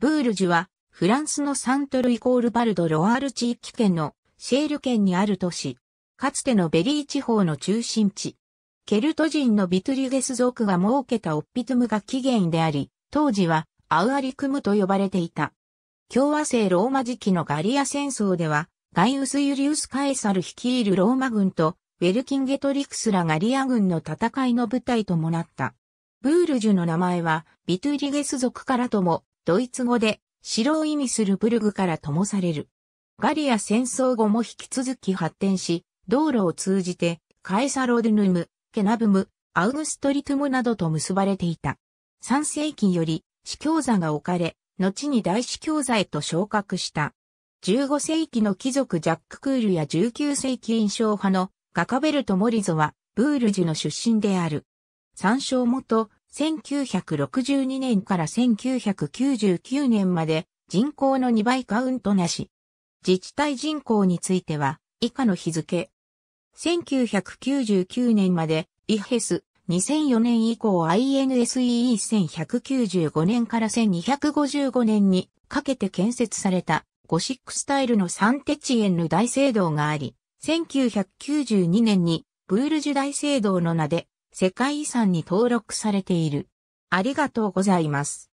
ブールジュは、フランスのサントルイコールバルド・ロアール地域圏のシェール圏にある都市。かつてのベリー地方の中心地。ケルト人のビトリュゲス族が設けたオッピトムが起源であり、当時はアウアリクムと呼ばれていた。共和制ローマ時期のガリア戦争では、ガイウス・ユリウス・カエサル率いるローマ軍と、ウェルキンゲトリクスらガリア軍の戦いの舞台ともなった。ブールジュの名前は、ビトゥリゲス族からともドイツ語で、城を意味するブルグから灯される。ガリア戦争後も引き続き発展し、道路を通じて、カエサロルヌム、ケナブム、アウグストリトゥムなどと結ばれていた。3世紀より、司教座が置かれ、後に大司教座へと昇格した。15世紀の貴族ジャック・クールや19世紀印象派のガカベルト・モリゾは、ブールジュの出身である。参照元、1962年から1999年まで人口の2倍カウントなし。自治体人口については以下の日付。1999年までイヘス、2004年以降 INSEE1195 年から1255年にかけて建設されたゴシックスタイルのサンテチエンヌ大聖堂があり、1992年にブールジュ大聖堂の名で世界遺産に登録されている。ありがとうございます。